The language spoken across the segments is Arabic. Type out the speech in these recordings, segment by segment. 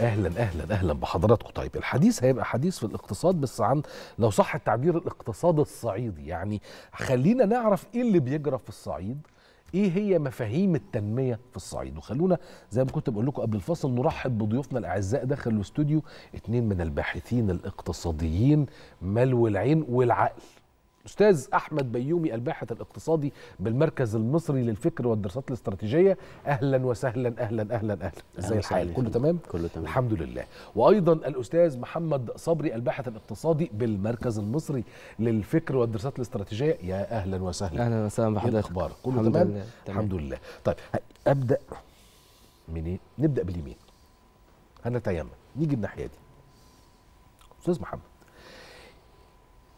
اهلا اهلا اهلا بحضراتكم طيب الحديث هيبقى حديث في الاقتصاد بس عن لو صح التعبير الاقتصاد الصعيدي يعني خلينا نعرف ايه اللي بيجرى في الصعيد ايه هي مفاهيم التنميه في الصعيد وخلونا زي ما كنت بقول لكم قبل الفصل نرحب بضيوفنا الاعزاء داخل الاستوديو اتنين من الباحثين الاقتصاديين ملو العين والعقل استاذ احمد بيومي الباحث الاقتصادي بالمركز المصري للفكر والدراسات الاستراتيجيه اهلا وسهلا اهلا اهلا اهلا ازي الحال كله تمام كله تمام الحمد لله وايضا الاستاذ محمد صبري الباحث الاقتصادي بالمركز المصري للفكر والدراسات الاستراتيجيه يا اهلا وسهلا اهلا وسهلا إيه بحضرتك اخبارك كله الحمد تمام لله. الحمد لله طيب ابدا منين إيه؟ نبدا باليمين هنتيمم نيجي الناحيه دي استاذ محمد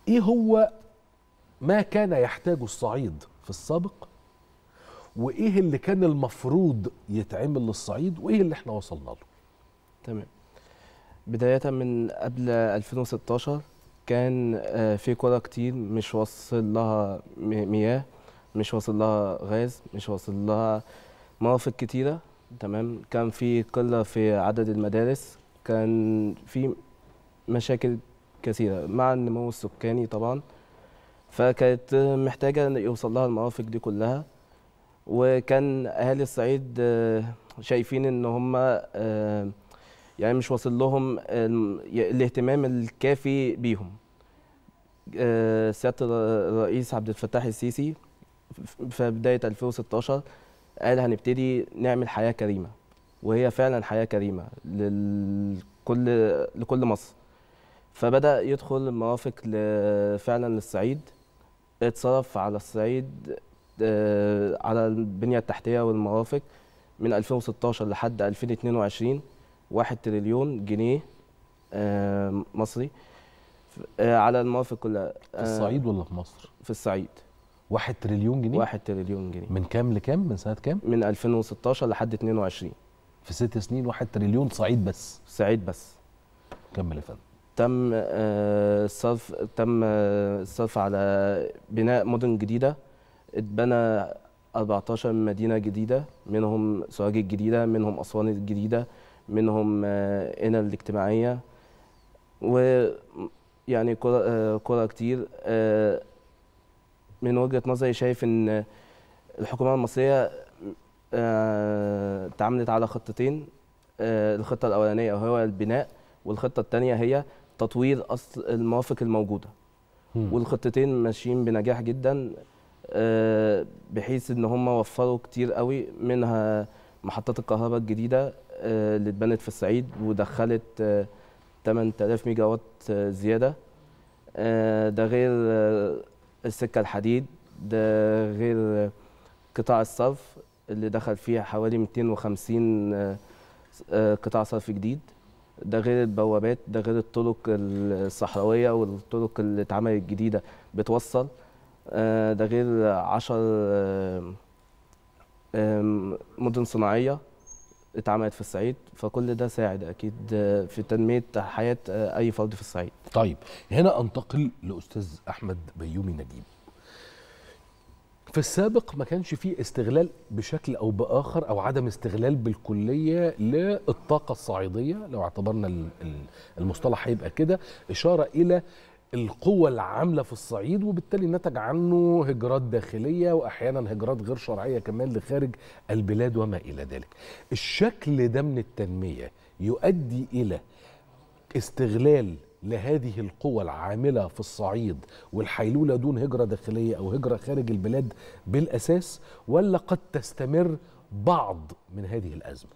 ايه هو ما كان يحتاجه الصعيد في السابق وايه اللي كان المفروض يتعمل للصعيد وايه اللي احنا وصلنا له تمام بدايه من قبل 2016 كان آه، في قرى كتير مش واصل لها مياه مش واصل لها غاز مش واصل لها مرافق كتيره تمام كان في قله في عدد المدارس كان في مشاكل كثيره مع النمو السكاني طبعا فكانت محتاجه يوصل لها المرافق دي كلها وكان اهالي الصعيد آه، شايفين ان هم آه، يعني مش واصل لهم الاهتمام الكافي بيهم آه، سياده الرئيس عبد الفتاح السيسي في بدايه 2016 قال هنبتدي نعمل حياه كريمه وهي فعلا حياه كريمه لكل لكل مصر فبدا يدخل المرافق فعلا للصعيد اتصرف على الصعيد آه، على البنية التحتية والمرافق من 2016 لحد 2022 1 تريليون جنيه آه، مصري آه، على المرافق كلها في الصعيد ولا في مصر؟ في الصعيد 1 تريليون جنيه؟ 1 تريليون جنيه من كام لكام؟ من سنة كام؟ من 2016 لحد 22 في ست سنين 1 تريليون صعيد بس صعيد بس كمل يا فندم تم الصرف آه، تم الصرف آه، على بناء مدن جديده اتبنى 14 مدينه جديده منهم سوهاج الجديده منهم اسوان الجديده منهم هنا آه، الاجتماعيه ويعني كرة, قرى كتير من وجهه نظري شايف ان الحكومه المصريه اتعاملت على خطتين الخطه الاولانيه هو البناء والخطه الثانيه هي تطوير المرافق الموجوده مم. والخطتين ماشيين بنجاح جدا آه، بحيث ان هم وفروا كتير قوي منها محطات الكهرباء الجديده آه، اللي اتبنت في الصعيد ودخلت 8000 ميجا وات زياده آه، ده غير السكه الحديد ده غير قطاع الصرف اللي دخل فيه حوالي 250 قطاع صرف جديد ده غير البوابات ده غير الطرق الصحراويه والطرق اللي اتعملت جديده بتوصل آه، ده غير 10 آه، مدن صناعيه اتعملت في الصعيد فكل ده ساعد اكيد في تنميه حياه آه، اي فرد في الصعيد. طيب هنا انتقل لاستاذ احمد بيومي نجيب. في السابق ما كانش فيه استغلال بشكل او باخر او عدم استغلال بالكليه للطاقه الصعيديه لو اعتبرنا المصطلح هيبقى كده اشاره الى القوة العاملة في الصعيد وبالتالي نتج عنه هجرات داخلية وأحيانا هجرات غير شرعية كمان لخارج البلاد وما إلى ذلك الشكل ده من التنمية يؤدي إلى استغلال لهذه القوى العاملة في الصعيد والحيلولة دون هجرة داخلية أو هجرة خارج البلاد بالأساس ولا قد تستمر بعض من هذه الأزمة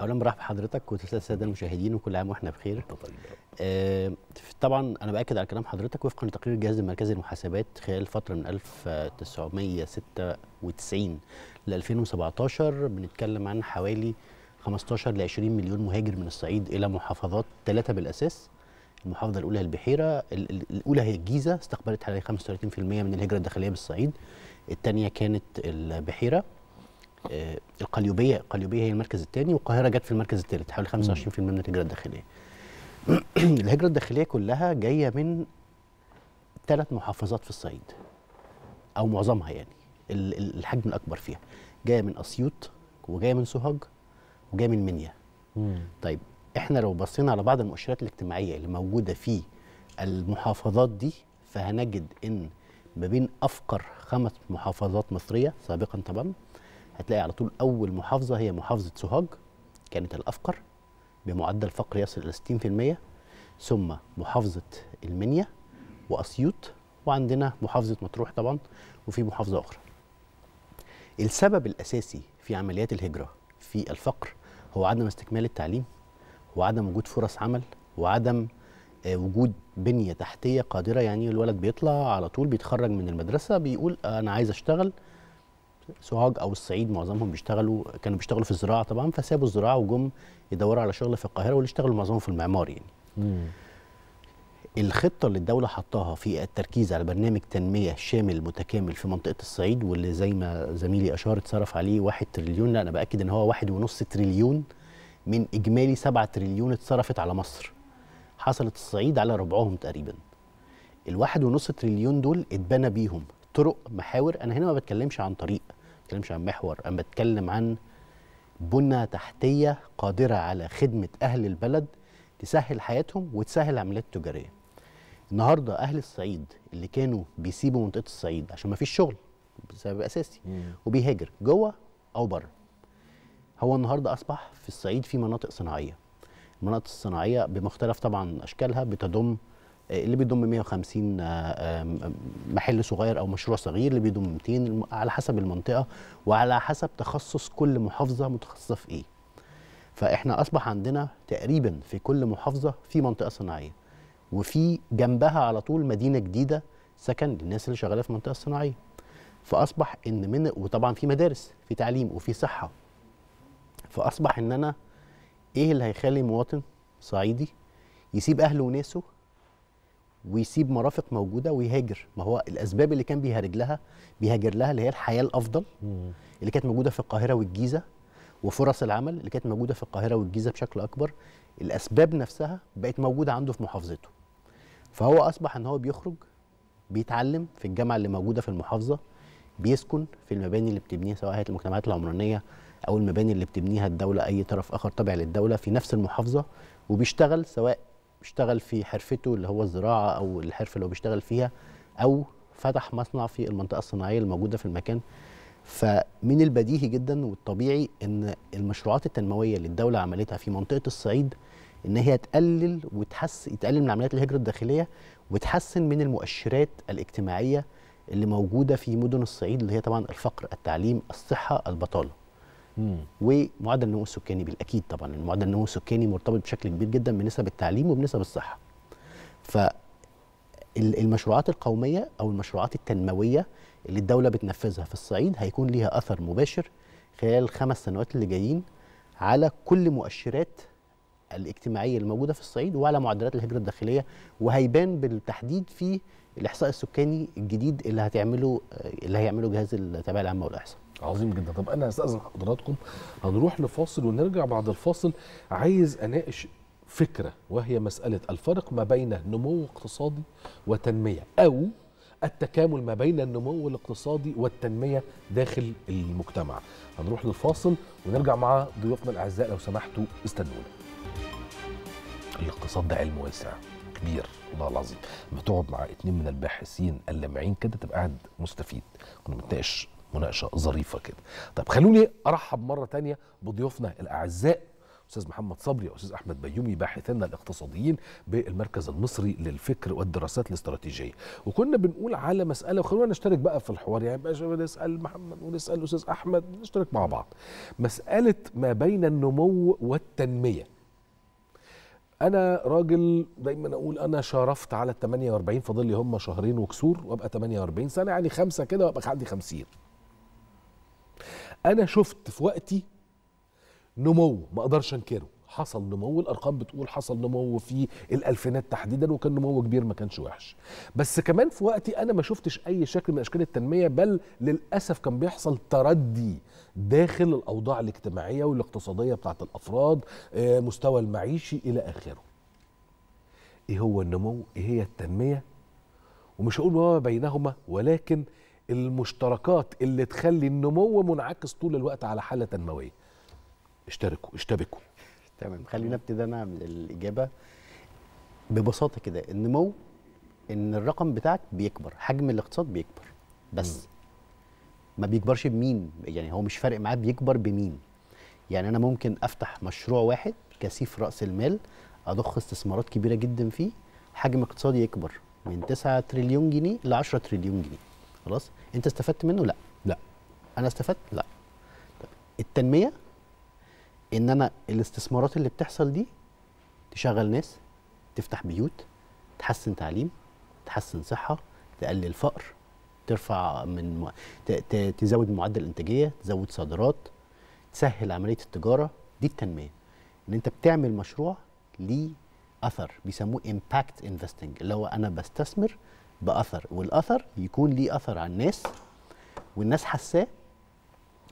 أولا برحب بحضرتك وتسلسل السادة المشاهدين وكل عام وإحنا بخير آه طبعا أنا بأكد على كلام حضرتك وفقا لتقرير الجهاز المركزي للمحاسبات خلال فترة من 1996 ل 2017 بنتكلم عن حوالي 15 ل 20 مليون مهاجر من الصعيد إلى محافظات ثلاثة بالأساس المحافظه الاولى البحيره الاولى هي الجيزه استقبلت حوالي 35% من الهجره الداخليه بالصعيد الثانيه كانت البحيره آه، القليوبيه القليوبيه هي المركز الثاني والقاهره جت في المركز الثالث حوالي 25% من الهجره الداخليه الهجره الداخليه كلها جايه من ثلاث محافظات في الصعيد او معظمها يعني الحجم الاكبر فيها جايه من اسيوط وجايه من سوهاج وجايه من منيا طيب احنا لو بصينا على بعض المؤشرات الاجتماعيه اللي موجوده في المحافظات دي فهنجد ان ما بين افقر خمس محافظات مصريه سابقا طبعا هتلاقي على طول اول محافظه هي محافظه سوهاج كانت الافقر بمعدل فقر يصل الى 60% ثم محافظه المنيا واسيوط وعندنا محافظه مطروح طبعا وفي محافظه اخرى السبب الاساسي في عمليات الهجره في الفقر هو عدم استكمال التعليم وعدم وجود فرص عمل وعدم آه، وجود بنيه تحتيه قادره يعني الولد بيطلع على طول بيتخرج من المدرسه بيقول انا عايز اشتغل سوهاج او الصعيد معظمهم بيشتغلوا كانوا بيشتغلوا في الزراعه طبعا فسابوا الزراعه وجم يدوروا على شغل في القاهره واللي اشتغلوا معظمهم في المعمار يعني. مم. الخطه اللي الدوله حطاها في التركيز على برنامج تنميه شامل متكامل في منطقه الصعيد واللي زي ما زميلي اشار اتصرف عليه 1 تريليون لا انا باكد ان هو 1.5 تريليون من اجمالي 7 تريليون اتصرفت على مصر حصلت الصعيد على ربعهم تقريبا الواحد ونص تريليون دول اتبنى بيهم طرق محاور انا هنا ما بتكلمش عن طريق ما بتكلمش عن محور انا بتكلم عن بنى تحتيه قادره على خدمه اهل البلد تسهل حياتهم وتسهل العمليات التجاريه النهارده اهل الصعيد اللي كانوا بيسيبوا منطقه الصعيد عشان ما فيش شغل بسبب اساسي وبيهاجر جوه او بره هو النهارده اصبح في الصعيد في مناطق صناعيه المناطق الصناعيه بمختلف طبعا اشكالها بتضم آه، اللي بيضم 150 آه، آه، محل صغير او مشروع صغير اللي بيضم 200 على حسب المنطقه وعلى حسب تخصص كل محافظه متخصصه في ايه فاحنا اصبح عندنا تقريبا في كل محافظه في منطقه صناعيه وفي جنبها على طول مدينه جديده سكن للناس اللي شغاله في المنطقه الصناعيه فاصبح ان من وطبعا في مدارس في تعليم وفي صحه فاصبح ان انا ايه اللي هيخلي مواطن صعيدي يسيب اهله وناسه ويسيب مرافق موجوده ويهاجر ما هو الاسباب اللي كان بيهاجر لها بيهاجر لها اللي هي الحياه الافضل اللي كانت موجوده في القاهره والجيزه وفرص العمل اللي كانت موجوده في القاهره والجيزه بشكل اكبر الاسباب نفسها بقت موجوده عنده في محافظته فهو اصبح ان هو بيخرج بيتعلم في الجامعه اللي موجوده في المحافظه بيسكن في المباني اللي بتبنيها سواء هي المجتمعات العمرانيه او المباني اللي بتبنيها الدوله اي طرف اخر تابع للدوله في نفس المحافظه وبيشتغل سواء بيشتغل في حرفته اللي هو الزراعه او الحرفه اللي هو بيشتغل فيها او فتح مصنع في المنطقه الصناعيه الموجوده في المكان فمن البديهي جدا والطبيعي ان المشروعات التنمويه اللي الدوله عملتها في منطقه الصعيد ان هي تقلل وتحسن تقلل من عمليات الهجره الداخليه وتحسن من المؤشرات الاجتماعيه اللي موجوده في مدن الصعيد اللي هي طبعا الفقر التعليم الصحه البطاله ومعدل النمو السكاني بالأكيد طبعا المعدل النمو السكاني مرتبط بشكل كبير جدا بنسب التعليم وبنسب الصحة ف المشروعات القومية أو المشروعات التنموية اللي الدولة بتنفذها في الصعيد هيكون ليها أثر مباشر خلال الخمس سنوات اللي جايين على كل مؤشرات الاجتماعية الموجودة في الصعيد وعلى معدلات الهجرة الداخلية وهيبان بالتحديد في الإحصاء السكاني الجديد اللي هتعمله اللي هيعمله جهاز التابع العامة والإحصاء عظيم جدا طب انا هستاذن حضراتكم هنروح لفاصل ونرجع بعد الفاصل عايز اناقش فكره وهي مساله الفرق ما بين نمو اقتصادي وتنميه او التكامل ما بين النمو الاقتصادي والتنميه داخل المجتمع هنروح للفاصل ونرجع مع ضيوفنا الاعزاء لو سمحتوا استنونا الاقتصاد ده علم واسع كبير والله العظيم ما تقعد مع اتنين من الباحثين اللامعين كده تبقى قاعد مستفيد كنا بنتناقش مناقشه ظريفه كده طب خلوني ارحب مره تانية بضيوفنا الاعزاء استاذ محمد صبري واستاذ احمد بيومي باحثنا الاقتصاديين بالمركز المصري للفكر والدراسات الاستراتيجيه وكنا بنقول على مساله وخلونا نشترك بقى في الحوار يعني بقى نسال محمد ونسال استاذ احمد نشترك مع بعض مساله ما بين النمو والتنميه انا راجل دايما اقول انا شرفت على ال 48 فاضل لي هم شهرين وكسور وابقى 48 سنه يعني خمسه كده وابقى عندي 50 انا شفت في وقتي نمو ما اقدرش انكره حصل نمو الارقام بتقول حصل نمو في الالفينات تحديدا وكان نمو كبير ما كانش وحش بس كمان في وقتي انا ما شفتش اي شكل من اشكال التنميه بل للاسف كان بيحصل تردي داخل الاوضاع الاجتماعيه والاقتصاديه بتاعت الافراد آه، مستوى المعيشي الى اخره ايه هو النمو ايه هي التنميه ومش هقول ما بينهما ولكن المشتركات اللي تخلي النمو منعكس طول الوقت على حاله تنمويه اشتركوا اشتبكوا تمام خلينا ابتدي انا الاجابه ببساطه كده النمو ان الرقم بتاعك بيكبر حجم الاقتصاد بيكبر بس ما بيكبرش بمين يعني هو مش فارق معاه بيكبر بمين يعني انا ممكن افتح مشروع واحد كثيف راس المال اضخ استثمارات كبيره جدا فيه حجم اقتصادي يكبر من 9 تريليون جنيه ل 10 تريليون جنيه خلاص انت استفدت منه لا لا انا استفدت لا التنميه ان انا الاستثمارات اللي بتحصل دي تشغل ناس تفتح بيوت تحسن تعليم تحسن صحه تقلل فقر ترفع من م... ت... تزود معدل الانتاجيه تزود صادرات تسهل عمليه التجاره دي التنميه ان انت بتعمل مشروع ليه اثر بيسموه امباكت انفستنج اللي هو انا بستثمر باثر والاثر يكون ليه اثر على الناس والناس حاساه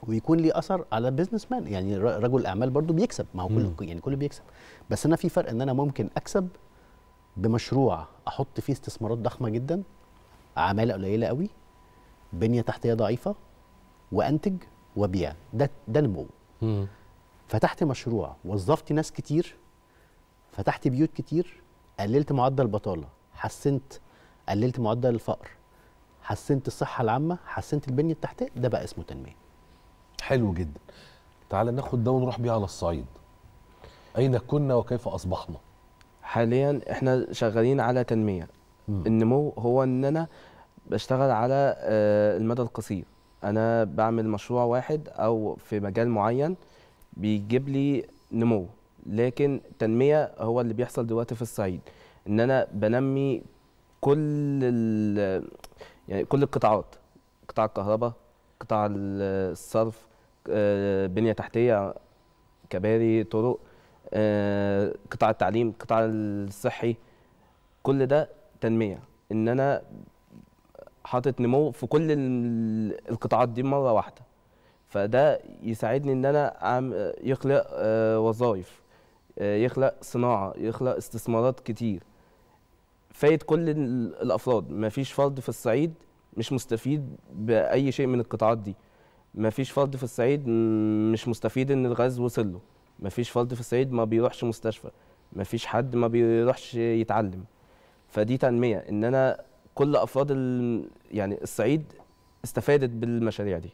ويكون ليه اثر على بزنس مان يعني رجل اعمال برضو بيكسب ما هو كله يعني كله بيكسب بس انا في فرق ان انا ممكن اكسب بمشروع احط فيه استثمارات ضخمه جدا عماله قليله قوي بنيه تحتيه ضعيفه وانتج وبيع ده ده نمو فتحت مشروع وظفت ناس كتير فتحت بيوت كتير قللت معدل البطاله حسنت قللت معدل الفقر حسنت الصحه العامه حسنت البنيه التحتيه ده بقى اسمه تنميه حلو جدا تعال ناخد ده ونروح بيه على الصعيد اين كنا وكيف اصبحنا حاليا احنا شغالين على تنميه م. النمو هو ان انا بشتغل على آه، المدى القصير انا بعمل مشروع واحد او في مجال معين بيجيب لي نمو لكن التنميه هو اللي بيحصل دلوقتي في الصعيد ان انا بنمي كل ال يعني كل القطاعات قطاع الكهرباء قطاع الصرف آه، بنيه تحتيه كباري طرق آه، قطاع التعليم قطاع الصحي كل ده تنميه ان انا حاطط نمو في كل القطاعات دي مره واحده فده يساعدني ان انا يخلق آه، وظائف يخلق صناعه يخلق استثمارات كتير فايد كل الافراد ما فيش فرد في الصعيد مش مستفيد باي شيء من القطاعات دي ما فيش فرد في الصعيد مش مستفيد ان الغاز وصل له ما فيش فرد في الصعيد ما بيروحش مستشفى ما فيش حد ما بيروحش يتعلم فدي تنميه ان انا كل افراد يعني الصعيد استفادت بالمشاريع دي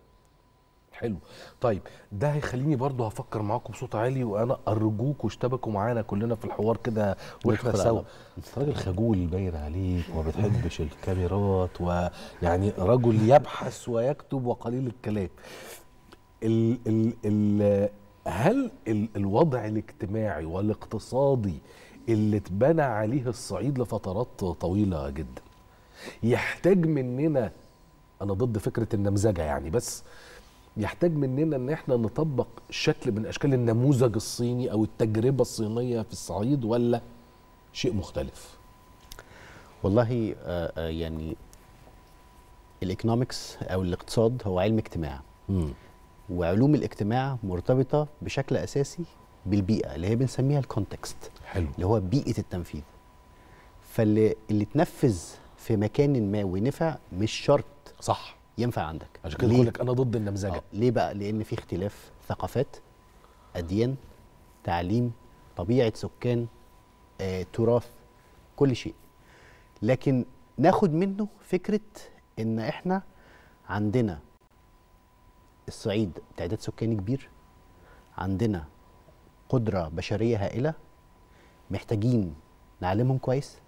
حلو طيب ده هيخليني برضو هفكر معاكم بصوت عالي وانا ارجوكوا اشتبكوا معانا كلنا في الحوار كده واحنا سوا انت راجل خجول باين عليك وما بتحبش الكاميرات ويعني رجل يبحث ويكتب وقليل الكلام ال ال ال هل ال الوضع الاجتماعي والاقتصادي اللي اتبنى عليه الصعيد لفترات طويله جدا يحتاج مننا انا ضد فكره النمذجه يعني بس يحتاج مننا ان احنا نطبق شكل من اشكال النموذج الصيني او التجربه الصينيه في الصعيد ولا شيء مختلف والله آه، آه، يعني الايكونومكس او الاقتصاد هو علم اجتماع مم. وعلوم الاجتماع مرتبطه بشكل اساسي بالبيئه اللي هي بنسميها الكونتكست حلو اللي هو بيئه التنفيذ فاللي اللي اتنفذ في مكان ما ونفع مش شرط صح ينفع عندك عشان كده بقول لك انا ضد النمذجه آه، ليه بقى لان في اختلاف ثقافات اديان تعليم طبيعه سكان آه، تراث كل شيء لكن ناخد منه فكره ان احنا عندنا الصعيد تعداد سكاني كبير عندنا قدره بشريه هائله محتاجين نعلمهم كويس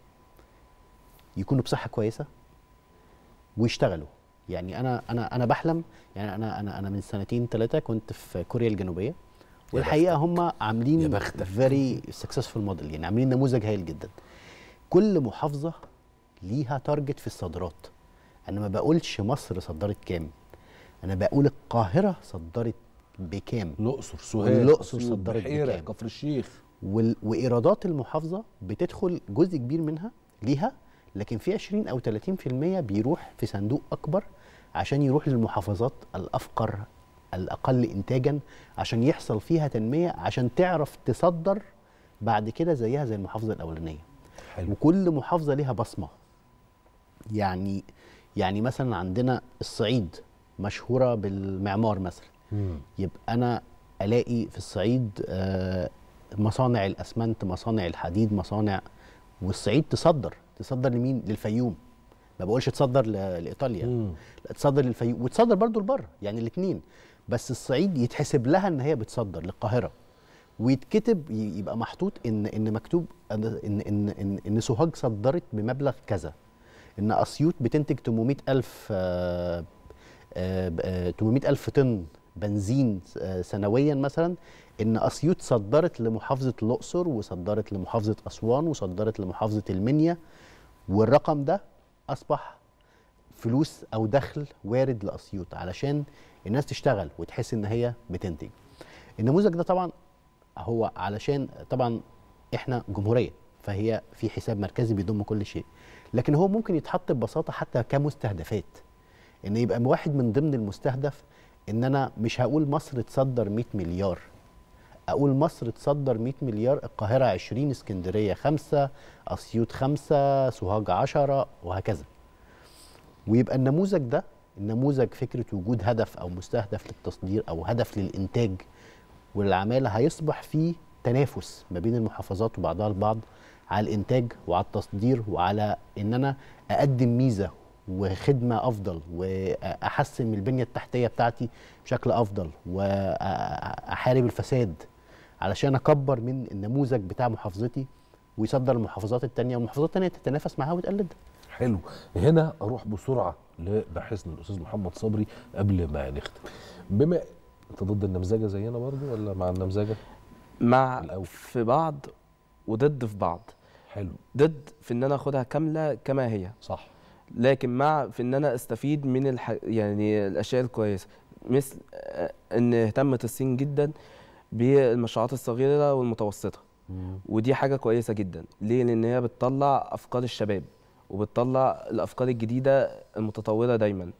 يكونوا بصحه كويسه ويشتغلوا يعني انا انا انا بحلم يعني انا انا انا من سنتين ثلاثه كنت في كوريا الجنوبيه والحقيقه هم عاملين فيري سكسسفول موديل يعني عاملين نموذج هايل جدا كل محافظه ليها تارجت في الصادرات انا ما بقولش مصر صدرت كام انا بقول القاهره صدرت بكام الاقصر سوهاج الاقصر صدرت بكام كفر الشيخ وايرادات المحافظه بتدخل جزء كبير منها ليها لكن في 20 او 30% بيروح في صندوق اكبر عشان يروح للمحافظات الافقر الاقل انتاجا عشان يحصل فيها تنميه عشان تعرف تصدر بعد كده زيها زي المحافظه الاولانيه حلو. وكل محافظه ليها بصمه يعني يعني مثلا عندنا الصعيد مشهوره بالمعمار مثلا مم. يبقى انا الاقي في الصعيد آه، مصانع الاسمنت مصانع الحديد مصانع والصعيد تصدر تصدر لمين للفيوم ما بقولش تصدر لايطاليا لا تصدر للفيوم وتصدر برضو لبره يعني الاثنين بس الصعيد يتحسب لها ان هي بتصدر للقاهره ويتكتب يبقى محطوط ان ان مكتوب ان ان ان, إن سوهاج صدرت بمبلغ كذا ان اسيوط بتنتج 800000 800000 آه، آه، آه، طن بنزين سنويا مثلا ان اسيوط صدرت لمحافظه الاقصر وصدرت لمحافظه اسوان وصدرت لمحافظه المنيا والرقم ده اصبح فلوس او دخل وارد لاسيوط علشان الناس تشتغل وتحس ان هي بتنتج النموذج ده طبعا هو علشان طبعا احنا جمهوريه فهي في حساب مركزي بيضم كل شيء لكن هو ممكن يتحط ببساطه حتى كمستهدفات ان يبقى واحد من ضمن المستهدف ان انا مش هقول مصر تصدر 100 مليار اقول مصر تصدر 100 مليار القاهره 20 اسكندريه 5 اسيوط 5 سوهاج 10 وهكذا ويبقى النموذج ده النموذج فكره وجود هدف او مستهدف للتصدير او هدف للانتاج والعماله هيصبح فيه تنافس ما بين المحافظات وبعضها البعض على الانتاج وعلى التصدير وعلى ان انا اقدم ميزه وخدمه افضل واحسن من البنيه التحتيه بتاعتي بشكل افضل واحارب الفساد علشان اكبر من النموذج بتاع محافظتي ويصدر المحافظات التانية والمحافظات التانية تتنافس معاها وتقلدها حلو هنا اروح بسرعه لباحثنا الاستاذ محمد صبري قبل ما نختم بما انت ضد النمزاجة زينا برضو ولا مع النمزاجة مع الأول. في بعض وضد في بعض حلو ضد في ان انا اخدها كامله كما هي صح لكن مع في ان انا استفيد من الح... يعني الاشياء الكويسه مثل آه، ان اهتمت الصين جدا بالمشروعات الصغيره والمتوسطه ودي حاجه كويسه جدا ليه لان هي بتطلع افكار الشباب وبتطلع الافكار الجديده المتطوره دايما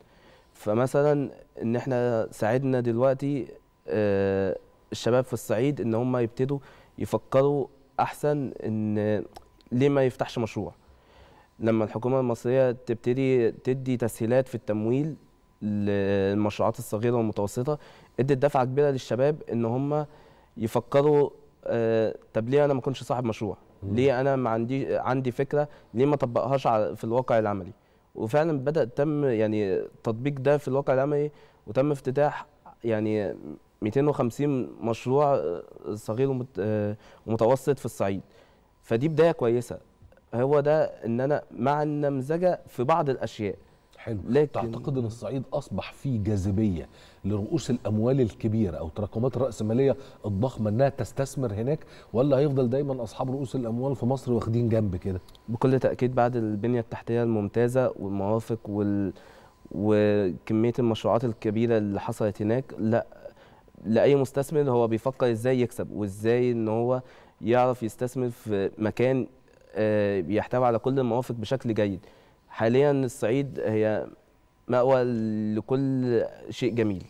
فمثلا ان احنا ساعدنا دلوقتي آه، الشباب في الصعيد ان هم يبتدوا يفكروا احسن ان ليه ما يفتحش مشروع لما الحكومه المصريه تبتدي تدي تسهيلات في التمويل للمشروعات الصغيره والمتوسطه ادت دفعه كبيره للشباب ان هم يفكروا آه، طب ليه انا ما كنتش صاحب مشروع ليه انا ما عندي عندي فكره ليه ما اطبقهاش في الواقع العملي وفعلا بدا تم يعني تطبيق ده في الواقع العملي وتم افتتاح يعني 250 مشروع آه، صغير ومتوسط آه، في الصعيد فدي بدايه كويسه هو ده ان انا مع النمذجه في بعض الاشياء حلو لكن تعتقد ان الصعيد اصبح فيه جاذبيه لرؤوس الاموال الكبيره او تراكمات الراسماليه الضخمه انها تستثمر هناك ولا هيفضل دايما اصحاب رؤوس الاموال في مصر واخدين جنب كده بكل تاكيد بعد البنيه التحتيه الممتازه والموافق وال وكميه المشروعات الكبيره اللي حصلت هناك لا لاي مستثمر هو بيفكر ازاي يكسب وازاي ان هو يعرف يستثمر في مكان بيحتوي آه، على كل الموافق بشكل جيد حاليا الصعيد هي مأوى لكل شيء جميل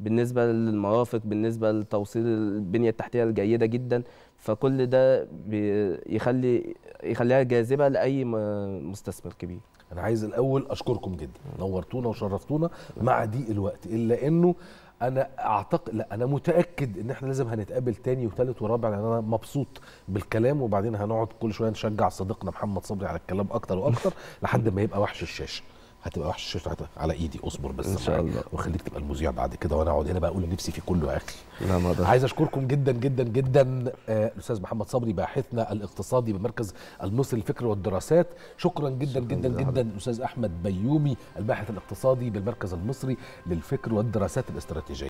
بالنسبة للمرافق بالنسبة لتوصيل البنية التحتية الجيدة جدا فكل ده بيخلي يخليها جاذبه لاي مستثمر كبير انا عايز الاول اشكركم جدا نورتونا وشرفتونا مع ضيق الوقت الا انه انا اعتقد لا انا متاكد ان احنا لازم هنتقابل تاني وتالت ورابع لان انا مبسوط بالكلام وبعدين هنقعد كل شويه نشجع صديقنا محمد صبري على الكلام اكتر واكتر لحد ما يبقى وحش الشاشه هتبقى وحش على ايدي اصبر بس ان شاء الله وخليك تبقى المذيع بعد كده وانا اقعد هنا بقى اقول نفسي في كله يا اخي لا ما ده. عايز اشكركم جدا جدا جدا آه، الاستاذ آه محمد صبري باحثنا الاقتصادي بمركز المصري للفكر والدراسات شكرا جدا جدا جدا الاستاذ احمد بيومي الباحث الاقتصادي بالمركز المصري للفكر والدراسات الاستراتيجيه